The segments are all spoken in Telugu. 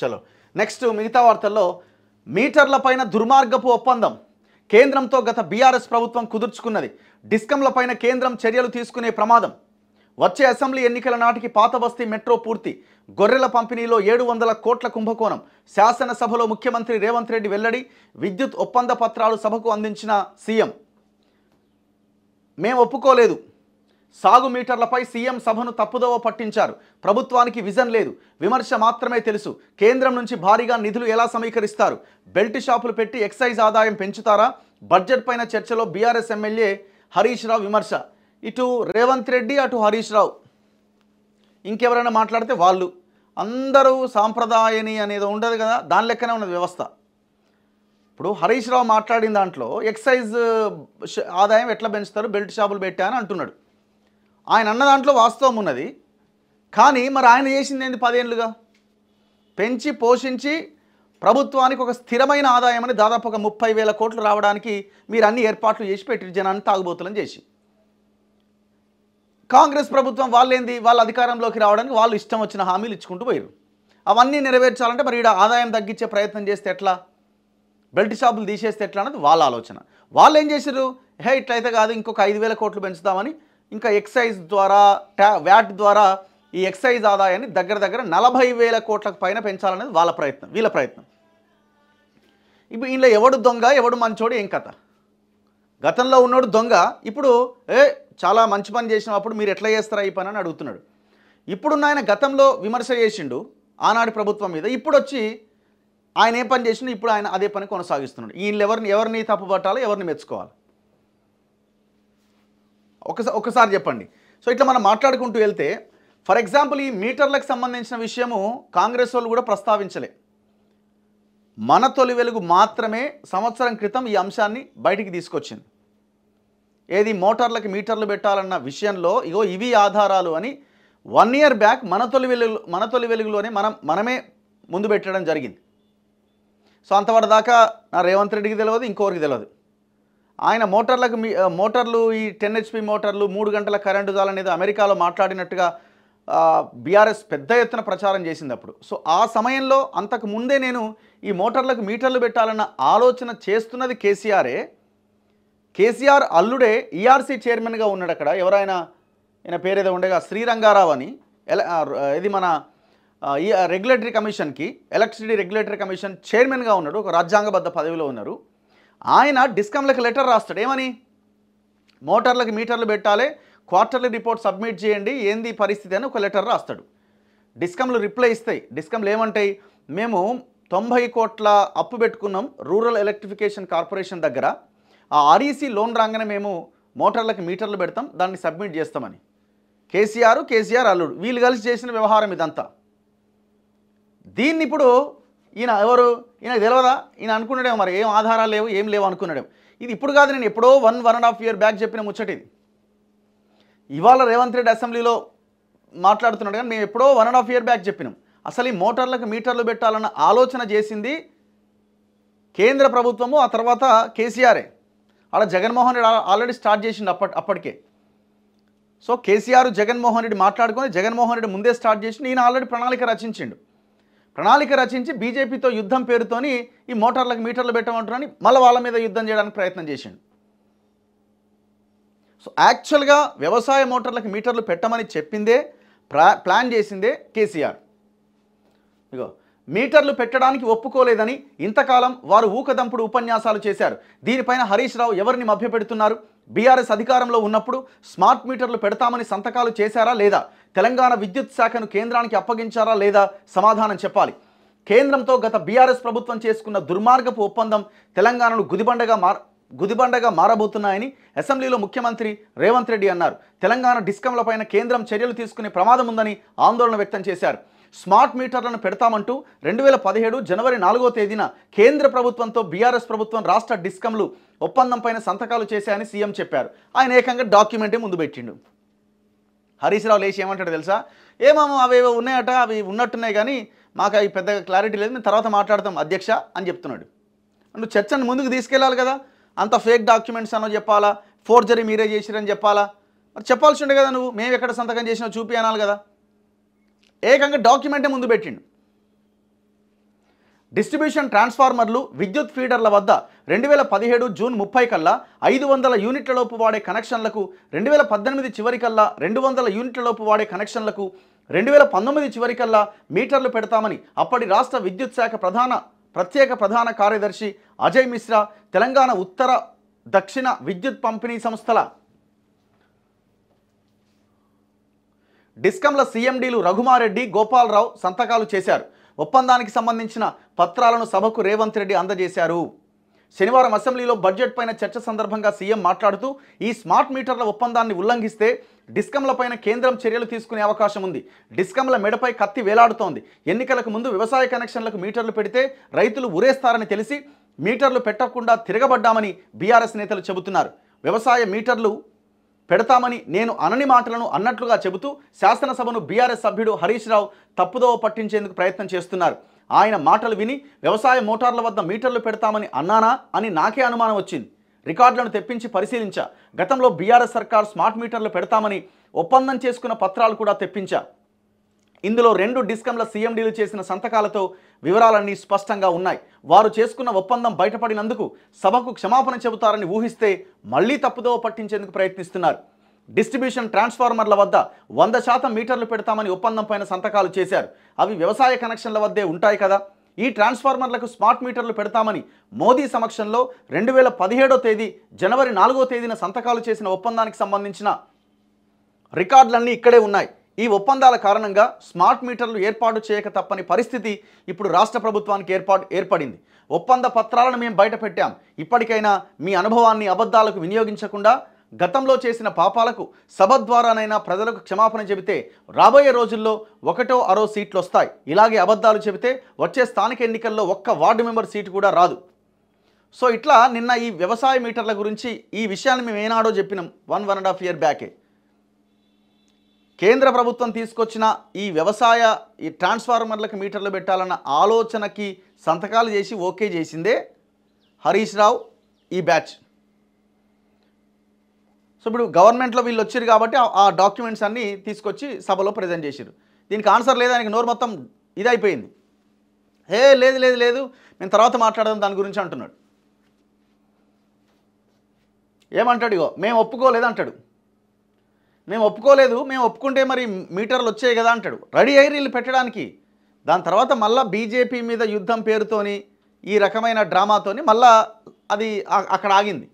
చలో నెక్స్ట్ మిగతా వార్తల్లో మీటర్లపైన దుర్మార్గపు ఒప్పందం కేంద్రంతో గత బీఆర్ఎస్ ప్రభుత్వం కుదుర్చుకున్నది డిస్కంలపైన కేంద్రం చర్యలు తీసుకునే ప్రమాదం వచ్చే అసెంబ్లీ ఎన్నికల నాటికి పాత బస్తీ మెట్రో పూర్తి గొర్రెల పంపిణీలో ఏడు వందల కోట్ల కుంభకోణం శాసనసభలో ముఖ్యమంత్రి రేవంత్ రెడ్డి వెల్లడి విద్యుత్ ఒప్పంద పత్రాలు సభకు అందించిన సీఎం మేము ఒప్పుకోలేదు సాగు మీటర్లపై సీఎం సభను తప్పుదోవ పట్టించారు ప్రభుత్వానికి విజన్ లేదు విమర్శ మాత్రమే తెలుసు కేంద్రం నుంచి భారీగా నిధులు ఎలా సమీకరిస్తారు బెల్ట్ షాపులు పెట్టి ఎక్సైజ్ ఆదాయం పెంచుతారా బడ్జెట్ పైన చర్చలో బీఆర్ఎస్ ఎమ్మెల్యే హరీష్ రావు విమర్శ ఇటు రేవంత్ రెడ్డి అటు హరీష్ రావు ఇంకెవరైనా మాట్లాడితే వాళ్ళు అందరూ సాంప్రదాయని అనేది ఉండదు కదా దాని లెక్కనే ఉన్నది వ్యవస్థ ఇప్పుడు హరీష్ రావు మాట్లాడిన దాంట్లో ఎక్సైజ్ ఆదాయం ఎట్లా పెంచుతారు బెల్ట్ షాపులు పెట్టా అని అంటున్నాడు ఆయన అన్న దాంట్లో వాస్తవం ఉన్నది కానీ మరి ఆయన చేసింది ఏంది పదేళ్ళుగా పెంచి పోషించి ప్రభుత్వానికి ఒక స్థిరమైన ఆదాయం అని దాదాపు ఒక ముప్పై వేల కోట్లు రావడానికి మీరు అన్ని ఏర్పాట్లు చేసి పెట్టి జనాన్ని తాగుబోతులని చేసి కాంగ్రెస్ ప్రభుత్వం వాళ్ళేంది వాళ్ళ అధికారంలోకి రావడానికి వాళ్ళు ఇష్టం వచ్చిన హామీలు ఇచ్చుకుంటూ పోయారు అవన్నీ నెరవేర్చాలంటే మరి ఈడ ఆదాయం తగ్గించే ప్రయత్నం చేస్తే ఎట్లా బెల్ట్ షాపులు తీసేస్తే ఎట్లా అన్నది వాళ్ళ ఆలోచన వాళ్ళు ఏం చేశారు హే ఇట్లయితే కాదు ఇంకొక ఐదు వేల కోట్లు పెంచుదామని ఇంకా ఎక్సైజ్ ద్వారా ట్యా వ్యాట్ ద్వారా ఈ ఎక్సైజ్ ఆదాయాన్ని దగ్గర దగ్గర నలభై వేల కోట్లకు పైన పెంచాలనేది వాళ్ళ ప్రయత్నం వీళ్ళ ప్రయత్నం ఇప్పుడు ఇంట్లో ఎవడు దొంగ ఎవడు మంచోడు ఏం కథ గతంలో ఉన్నోడు దొంగ ఇప్పుడు ఏ చాలా మంచి పని చేసినప్పుడు మీరు ఎట్లా చేస్తారా ఈ పని అని అడుగుతున్నాడు ఇప్పుడున్న ఆయన గతంలో విమర్శ చేసిండు ఆనాడు ప్రభుత్వం మీద ఇప్పుడు వచ్చి ఆయన ఏ పని చేసిండు ఇప్పుడు ఆయన అదే పని కొనసాగిస్తున్నాడు వీళ్ళు ఎవరిని ఎవరిని తప్పు ఎవరిని మెచ్చుకోవాలి ఒకసారి ఒకసారి చెప్పండి సో ఇట్లా మనం మాట్లాడుకుంటూ వెళ్తే ఫర్ ఎగ్జాంపుల్ ఈ మీటర్లకు సంబంధించిన విషయము కాంగ్రెస్ వాళ్ళు కూడా ప్రస్తావించలే మన తొలి వెలుగు మాత్రమే సంవత్సరం క్రితం ఈ అంశాన్ని బయటికి తీసుకొచ్చింది ఏది మోటార్లకు మీటర్లు పెట్టాలన్న విషయంలో ఇగో ఇవి ఆధారాలు అని వన్ ఇయర్ బ్యాక్ మన తొలి వెలుగు మన తొలి వెలుగులోనే మనం మనమే ముందు పెట్టడం జరిగింది సో అంతవరదాకా నా రేవంత్ రెడ్డికి తెలియదు ఇంకోరికి తెలియదు ఆయన మోటార్లకు మోటార్లు ఈ టెన్ హెచ్పి మోటార్లు మూడు గంటల కరెంటు దాలనేది అమెరికాలో మాట్లాడినట్టుగా బీఆర్ఎస్ పెద్ద ఎత్తున ప్రచారం చేసింది అప్పుడు సో ఆ సమయంలో అంతకు ముందే నేను ఈ మోటార్లకు మీటర్లు పెట్టాలన్న ఆలోచన చేస్తున్నది కేసీఆరే కేసీఆర్ అల్లుడే ఈఆర్సీ చైర్మన్గా ఉన్నాడు అక్కడ ఎవరైనా ఈయన ఏదో ఉండగా శ్రీరంగారావు అని ఇది మన ఈ రెగ్యులేటరీ కమిషన్కి ఎలక్ట్రిసిటీ రెగ్యులేటరీ కమిషన్ చైర్మన్గా ఉన్నాడు ఒక రాజ్యాంగబద్ధ పదవిలో ఉన్నారు ఆయన డిస్కంలకు లెటర్ రాస్తాడు ఏమని మోటార్లకు మీటర్లు పెట్టాలి క్వార్టర్లీ రిపోర్ట్ సబ్మిట్ చేయండి ఏంది పరిస్థితి అని ఒక లెటర్ రాస్తాడు డిస్కమ్లు రిప్లై ఇస్తాయి డిస్కమ్లు ఏమంటాయి మేము తొంభై కోట్ల అప్పు పెట్టుకున్నాం రూరల్ ఎలక్ట్రిఫికేషన్ కార్పొరేషన్ దగ్గర ఆ ఆర్ఈసీ లోన్ రాగానే మేము మోటార్లకు మీటర్లు పెడతాం దాన్ని సబ్మిట్ చేస్తామని కేసీఆర్ కేసీఆర్ అల్లుడు వీళ్ళు కలిసి చేసిన వ్యవహారం ఇదంతా దీన్ని ఇప్పుడు ఈయన ఎవరు ఈయనకు తెలియదా ఈయన అనుకున్నాడేమో మరి ఏం ఆధారాలు లేవు ఏం లేవు అనుకున్నాడేమో ఇది ఇప్పుడు కాదు నేను ఎప్పుడో one one and half year back చెప్పిన ముచ్చటిది ఇవాళ రేవంత్ రెడ్డి అసెంబ్లీలో మాట్లాడుతున్నాడు కానీ మేము ఎప్పుడో one and half year back చెప్పినాం అసలు ఈ మోటార్లకు మీటర్లు పెట్టాలన్న ఆలోచన చేసింది కేంద్ర ప్రభుత్వము ఆ తర్వాత కేసీఆరే అలా జగన్మోహన్ రెడ్డి ఆల్రెడీ స్టార్ట్ చేసిండు అప్పటి అప్పటికే సో కేసీఆర్ జగన్మోహన్ రెడ్డి మాట్లాడుకొని జగన్మోహన్ రెడ్డి ముందే స్టార్ట్ చేసి నేను ఆల్రెడీ ప్రణాళిక రచించిండు ప్రణాళిక రచించి బీజేపీతో యుద్ధం పేరుతోని ఈ మోటార్లకు మీటర్లు పెట్టమంటున్నారని మళ్ళీ వాళ్ళ మీద యుద్ధం చేయడానికి ప్రయత్నం చేసిండు సో యాక్చువల్గా వ్యవసాయ మోటార్లకు మీటర్లు పెట్టమని చెప్పిందే ప్లాన్ చేసిందే కేసీఆర్ ఇగో మీటర్లు పెట్టడానికి ఒప్పుకోలేదని ఇంతకాలం వారు ఊకదంపుడు ఉపన్యాసాలు చేశారు దీనిపైన హరీష్ రావు ఎవరిని మభ్యపెడుతున్నారు బీఆర్ఎస్ అధికారంలో ఉన్నప్పుడు స్మార్ట్ మీటర్లు పెడతామని సంతకాలు చేశారా లేదా తెలంగాణ విద్యుత్ శాఖను కేంద్రానికి అప్పగించారా లేదా సమాధానం చెప్పాలి కేంద్రంతో గత బీఆర్ఎస్ ప్రభుత్వం చేసుకున్న దుర్మార్గపు ఒప్పందం తెలంగాణను గుదిబండగా మార్ గుదిబండగా మారబోతున్నాయని అసెంబ్లీలో ముఖ్యమంత్రి రేవంత్ రెడ్డి అన్నారు తెలంగాణ డిస్కంలపైన కేంద్రం చర్యలు తీసుకునే ప్రమాదం ఉందని ఆందోళన వ్యక్తం చేశారు స్మార్ట్ మీటర్లను పెడతామంటూ రెండు వేల పదిహేడు జనవరి నాలుగో తేదీన కేంద్ర ప్రభుత్వంతో బీఆర్ఎస్ ప్రభుత్వం రాష్ట్ర డిస్కంలు ఒప్పందం పైన సంతకాలు చేశాయని సీఎం చెప్పారు ఆయన ఏకంగా డాక్యుమెంటే ముందు పెట్టిండు రావు లేచి ఏమంటాడు తెలుసా ఏమేమో అవేవో ఉన్నాయట అవి ఉన్నట్టున్నాయి కానీ మాకు అవి పెద్దగా క్లారిటీ లేదు మేము తర్వాత మాట్లాడతాం అధ్యక్ష అని చెప్తున్నాడు నువ్వు చర్చను ముందుకు తీసుకెళ్ళాలి కదా అంత ఫేక్ డాక్యుమెంట్స్ అనో చెప్పాలా ఫోర్జరీ మీరే చేసిరని చెప్పాలా మరి చెప్పాల్సి ఉండే కదా నువ్వు మేము ఎక్కడ సంతకం చేసినా చూపి అనాలి కదా ఏకంగా డాక్యుమెంటే ముందు పెట్టిండు డిస్ట్రిబ్యూషన్ ట్రాన్స్ఫార్మర్లు విద్యుత్ ఫీడర్ల వద్ద రెండు వేల పదిహేడు జూన్ ముప్పై కల్లా ఐదు వందల యూనిట్లలోపు వాడే కనెక్షన్లకు రెండు వేల పద్దెనిమిది చివరికల్లా రెండు వందల యూనిట్లలోపు వాడే కనెక్షన్లకు రెండు వేల పంతొమ్మిది చివరికల్లా మీటర్లు పెడతామని అప్పటి రాష్ట్ర విద్యుత్ శాఖ ప్రధాన ప్రత్యేక ప్రధాన కార్యదర్శి అజయ్ మిశ్రా తెలంగాణ ఉత్తర దక్షిణ విద్యుత్ పంపిణీ సంస్థల డిస్కంల సీఎండీలు రఘుమారెడ్డి గోపాలరావు సంతకాలు చేశారు ఒప్పందానికి సంబంధించిన పత్రాలను సభకు రేవంత్ రెడ్డి అందజేశారు శనివారం అసెంబ్లీలో బడ్జెట్ పైన చర్చ సందర్భంగా సీఎం మాట్లాడుతూ ఈ స్మార్ట్ మీటర్ల ఒప్పందాన్ని ఉల్లంఘిస్తే డిస్కంలపైన కేంద్రం చర్యలు తీసుకునే అవకాశం ఉంది డిస్కంల మెడపై కత్తి వేలాడుతోంది ఎన్నికలకు ముందు వ్యవసాయ కనెక్షన్లకు మీటర్లు పెడితే రైతులు ఉరేస్తారని తెలిసి మీటర్లు పెట్టకుండా తిరగబడ్డామని బీఆర్ఎస్ నేతలు చెబుతున్నారు వ్యవసాయ మీటర్లు పెడతామని నేను అనని మాటలను అన్నట్లుగా చెబుతూ శాసనసభను బీఆర్ఎస్ సభ్యుడు హరీష్ రావు తప్పుదోవ పట్టించేందుకు ప్రయత్నం చేస్తున్నారు ఆయన మాటలు విని వ్యవసాయ మోటార్ల వద్ద మీటర్లు పెడతామని అన్నానా అని నాకే అనుమానం వచ్చింది రికార్డులను తెప్పించి పరిశీలించా గతంలో బీఆర్ఎస్ సర్కార్ స్మార్ట్ మీటర్లు పెడతామని ఒప్పందం చేసుకున్న పత్రాలు కూడా తెప్పించా ఇందులో రెండు డిస్కంల సీఎండీలు చేసిన సంతకాలతో వివరాలన్నీ స్పష్టంగా ఉన్నాయి వారు చేసుకున్న ఒప్పందం బయటపడినందుకు సభకు క్షమాపణ చెబుతారని ఊహిస్తే మళ్లీ తప్పుదో పట్టించేందుకు ప్రయత్నిస్తున్నారు డిస్ట్రిబ్యూషన్ ట్రాన్స్ఫార్మర్ల వద్ద వంద శాతం మీటర్లు పెడతామని ఒప్పందం పైన సంతకాలు చేశారు అవి వ్యవసాయ కనెక్షన్ల వద్దే ఉంటాయి కదా ఈ ట్రాన్స్ఫార్మర్లకు స్మార్ట్ మీటర్లు పెడతామని మోదీ సమక్షంలో రెండు వేల పదిహేడో తేదీ జనవరి నాలుగో తేదీన సంతకాలు చేసిన ఒప్పందానికి సంబంధించిన రికార్డులన్నీ ఇక్కడే ఉన్నాయి ఈ ఒప్పందాల కారణంగా స్మార్ట్ మీటర్లు ఏర్పాటు చేయక తప్పని పరిస్థితి ఇప్పుడు రాష్ట్ర ప్రభుత్వానికి ఏర్పాటు ఏర్పడింది ఒప్పంద పత్రాలను మేము బయట పెట్టాం ఇప్పటికైనా మీ అనుభవాన్ని అబద్ధాలకు వినియోగించకుండా గతంలో చేసిన పాపాలకు సభ ద్వారానైనా ప్రజలకు క్షమాపణ చెబితే రాబోయే రోజుల్లో ఒకటో అరో సీట్లు వస్తాయి ఇలాగే అబద్ధాలు చెబితే వచ్చే స్థానిక ఎన్నికల్లో ఒక్క వార్డు మెంబర్ సీటు కూడా రాదు సో ఇట్లా నిన్న ఈ వ్యవసాయ మీటర్ల గురించి ఈ విషయాన్ని మేము ఏనాడో చెప్పినాం one one and half year బ్యాకే కేంద్ర ప్రభుత్వం తీసుకొచ్చిన ఈ వ్యవసాయ ఈ ట్రాన్స్ఫార్మర్లకు మీటర్లు పెట్టాలన్న ఆలోచనకి సంతకాలు చేసి ఓకే చేసిందే హరీష్ రావు ఈ బ్యాచ్ సో ఇప్పుడు గవర్నమెంట్లో వీళ్ళు వచ్చారు కాబట్టి ఆ డాక్యుమెంట్స్ అన్నీ తీసుకొచ్చి సభలో ప్రజెంట్ చేశారు దీనికి ఆన్సర్ లేదు ఆయనకి నోరు మొత్తం ఇదైపోయింది హే లేదు లేదు లేదు మేము తర్వాత మాట్లాడదాం దాని గురించి అంటున్నాడు ఏమంటాడు ఇగో మేము ఒప్పుకోలేదు అంటాడు మేము ఒప్పుకోలేదు మేము ఒప్పుకుంటే మరి మీటర్లు వచ్చాయి కదా అంటాడు రెడీ అయ్యి వీళ్ళు పెట్టడానికి దాని తర్వాత మళ్ళీ బీజేపీ మీద యుద్ధం పేరుతోని ఈ రకమైన డ్రామాతోని మళ్ళా అది అక్కడ ఆగింది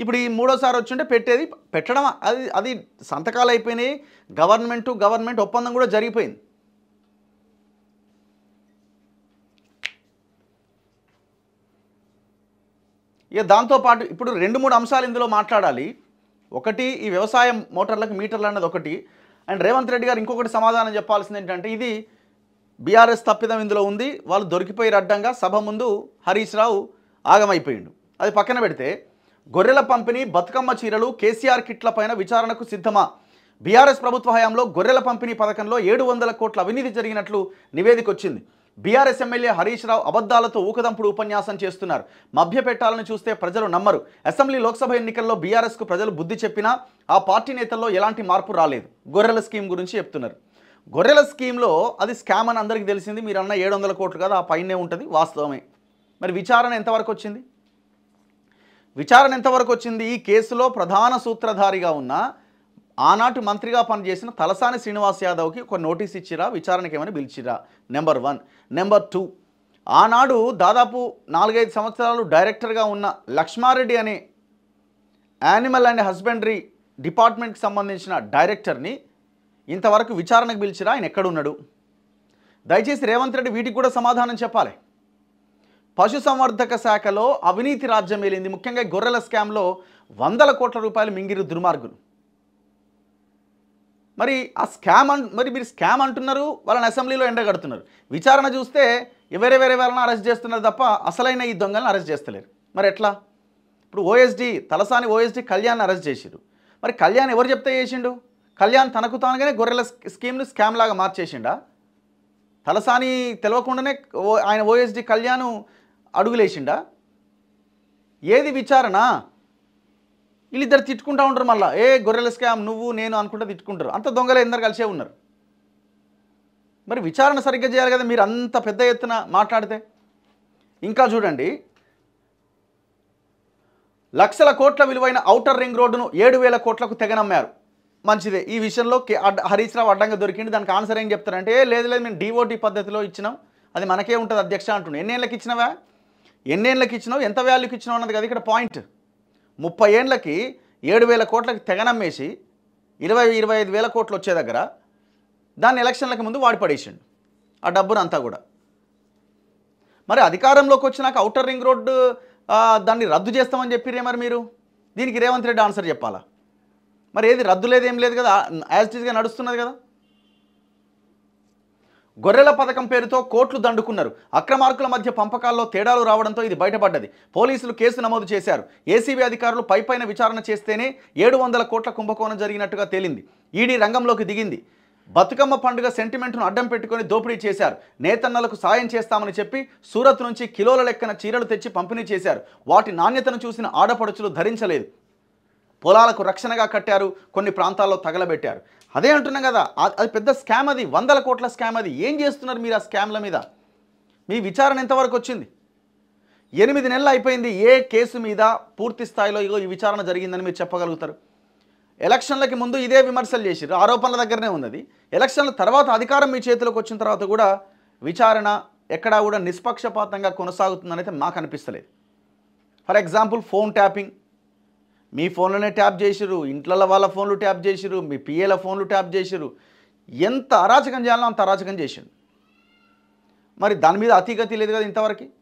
ఇప్పుడు ఈ మూడోసారి వచ్చింటే పెట్టేది పెట్టడం అది అది సంతకాలు అయిపోయినాయి గవర్నమెంట్ గవర్నమెంట్ ఒప్పందం కూడా జరిగిపోయింది ఇక దాంతోపాటు ఇప్పుడు రెండు మూడు అంశాలు ఇందులో మాట్లాడాలి ఒకటి ఈ వ్యవసాయం మోటార్లకు మీటర్లు అన్నది ఒకటి అండ్ రేవంత్ రెడ్డి గారు ఇంకొకటి సమాధానం చెప్పాల్సింది ఏంటంటే ఇది బీఆర్ఎస్ తప్పిదం ఇందులో ఉంది వాళ్ళు దొరికిపోయి అడ్డంగా సభ ముందు హరీష్ రావు ఆగమైపోయిండు అది పక్కన పెడితే గొర్రెల పంపిణీ బతుకమ్మ చీరలు కేసీఆర్ కిట్ల పైన విచారణకు సిద్ధమా బీఆర్ఎస్ ప్రభుత్వ హయాంలో గొర్రెల పంపిణీ పథకంలో ఏడు వందల కోట్ల అవినీతి జరిగినట్లు నివేదిక వచ్చింది బీఆర్ఎస్ ఎమ్మెల్యే హరీష్ రావు అబద్దాలతో ఊకదంపుడు ఉపన్యాసం చేస్తున్నారు మభ్య పెట్టాలని చూస్తే ప్రజలు నమ్మరు అసెంబ్లీ లోక్సభ ఎన్నికల్లో బీఆర్ఎస్కు ప్రజలు బుద్ధి చెప్పినా ఆ పార్టీ నేతల్లో ఎలాంటి మార్పు రాలేదు గొర్రెల స్కీమ్ గురించి చెప్తున్నారు గొర్రెల స్కీమ్లో అది స్కామ్ అని అందరికీ తెలిసింది మీరు అన్న ఏడు వందల కోట్లు కదా ఆ పైనే ఉంటుంది వాస్తవమే మరి విచారణ ఎంతవరకు వచ్చింది విచారణ ఎంతవరకు వచ్చింది ఈ కేసులో ప్రధాన సూత్రధారిగా ఉన్న ఆనాటి మంత్రిగా పనిచేసిన తలసాని శ్రీనివాస్ యాదవ్కి ఒక నోటీస్ ఇచ్చిరా విచారణకి ఏమైనా పిలిచిరా నెంబర్ వన్ నెంబర్ టూ ఆనాడు దాదాపు నాలుగైదు సంవత్సరాలు డైరెక్టర్గా ఉన్న లక్ష్మారెడ్డి అనే యానిమల్ అండ్ హస్బెండరీ డిపార్ట్మెంట్కి సంబంధించిన డైరెక్టర్ని ఇంతవరకు విచారణకు పిలిచిరా ఆయన ఎక్కడున్నాడు దయచేసి రేవంత్ రెడ్డి వీటికి కూడా సమాధానం చెప్పాలి పశుసంవర్ధక శాఖలో అవినీతి రాజ్యం వెళ్ళింది ముఖ్యంగా గొర్రెల స్కామ్లో వందల కోట్ల రూపాయలు మింగిరు దుర్మార్గులు మరి ఆ స్కామ్ అం మరి మీరు స్కామ్ అంటున్నారు వాళ్ళని అసెంబ్లీలో ఎండగడుతున్నారు విచారణ చూస్తే ఎవరే వేరే వాళ్ళని అరెస్ట్ చేస్తున్నారు తప్ప అసలైన ఈ దొంగలను అరెస్ట్ చేస్తలేరు మరి ఎట్లా ఇప్పుడు OSD Talasani OSD Kalyan arrest చేసిరు మరి కళ్యాణ్ ఎవరు చెప్తే చేసిండు కళ్యాణ్ తనకు తానుగానే గొర్రెల స్కీమ్ను స్కామ్ లాగా మార్చేసిండా తలసాని తెలవకుండానే ఆయన ఓఎస్డి కళ్యాణ్ అడుగులేసిండా ఏది విచారణ వీళ్ళిద్దరు తిట్టుకుంటూ ఉంటారు మళ్ళీ ఏ గొర్రెల స్కామ్ నువ్వు నేను అనుకుంటా తిట్టుకుంటారు అంత దొంగలు ఎందరు కలిసే ఉన్నారు మరి విచారణ సరిగ్గా చేయాలి కదా మీరు అంత పెద్ద ఎత్తున మాట్లాడితే ఇంకా చూడండి లక్షల కోట్ల విలువైన ఔటర్ రింగ్ రోడ్డును ఏడు వేల కోట్లకు తెగనమ్మారు మంచిదే ఈ విషయంలో హరీష్ రావు అడ్డంగా దొరికింది దానికి ఆన్సర్ ఏం చెప్తారంటే లేదు లేదు మేము డిఓటీ పద్ధతిలో ఇచ్చినాం అది మనకే ఉంటుంది అధ్యక్ష అంటున్నాం ఎన్నేళ్ళకి ఇచ్చినవా ఎన్నేళ్ళకి ఇచ్చినావు ఎంత వాల్యూకి ఇచ్చినావు అన్నది కదా ఇక్కడ పాయింట్ ముప్పై ఏండ్లకి ఏడు వేల కోట్లకి తెగనమ్మేసి ఇరవై ఇరవై ఐదు వేల కోట్లు వచ్చే దగ్గర దాన్ని ఎలక్షన్లకి ముందు వాడిపడేసిండు ఆ డబ్బును అంతా కూడా మరి అధికారంలోకి వచ్చినాక అవుటర్ రింగ్ రోడ్డు దాన్ని రద్దు చేస్తామని చెప్పిరే మరి మీరు దీనికి రేవంత్ రెడ్డి ఆన్సర్ చెప్పాలా మరి ఏది రద్దు లేదు ఏం లేదు కదా యాజ్ ఇట్గా నడుస్తున్నది కదా గొర్రెల పథకం పేరుతో కోట్లు దండుకున్నారు అక్రమార్కుల మధ్య పంపకాల్లో తేడాలు రావడంతో ఇది బయటపడ్డది పోలీసులు కేసు నమోదు చేశారు ఏసీబీ అధికారులు పైపైన విచారణ చేస్తేనే ఏడు వందల కోట్ల కుంభకోణం జరిగినట్టుగా తేలింది ఈడీ రంగంలోకి దిగింది బతుకమ్మ పండుగ సెంటిమెంట్ను అడ్డం పెట్టుకుని దోపిడీ చేశారు నేతన్నలకు సాయం చేస్తామని చెప్పి సూరత్ నుంచి కిలోల లెక్కన చీరలు తెచ్చి పంపిణీ చేశారు వాటి నాణ్యతను చూసిన ఆడపడుచులు ధరించలేదు పొలాలకు రక్షణగా కట్టారు కొన్ని ప్రాంతాల్లో తగలబెట్టారు అదే అంటున్నాం కదా అది పెద్ద స్కామ్ అది వందల కోట్ల స్కామ్ అది ఏం చేస్తున్నారు మీరు ఆ స్కామ్ల మీద మీ విచారణ ఎంతవరకు వచ్చింది ఎనిమిది నెలలు అయిపోయింది ఏ కేసు మీద పూర్తి స్థాయిలో ఇగో ఈ విచారణ జరిగిందని మీరు చెప్పగలుగుతారు ఎలక్షన్లకి ముందు ఇదే విమర్శలు చేశారు ఆరోపణల దగ్గరనే ఉన్నది ఎలక్షన్ల తర్వాత అధికారం మీ చేతిలోకి వచ్చిన తర్వాత కూడా విచారణ ఎక్కడా కూడా నిష్పక్షపాతంగా కొనసాగుతుందనైతే మాకు అనిపిస్తలేదు ఫర్ ఎగ్జాంపుల్ ఫోన్ ట్యాపింగ్ మీ ఫోన్లోనే ట్యాప్ చేసిరు ఇంట్లో వాళ్ళ ఫోన్లు ట్యాప్ చేసిరు మీ పిఏల ఫోన్లు ట్యాప్ చేసిరు ఎంత అరాచకం చేయాలో అంత అరాచకం చేసిండు మరి దాని మీద అతిగతి లేదు కదా ఇంతవరకు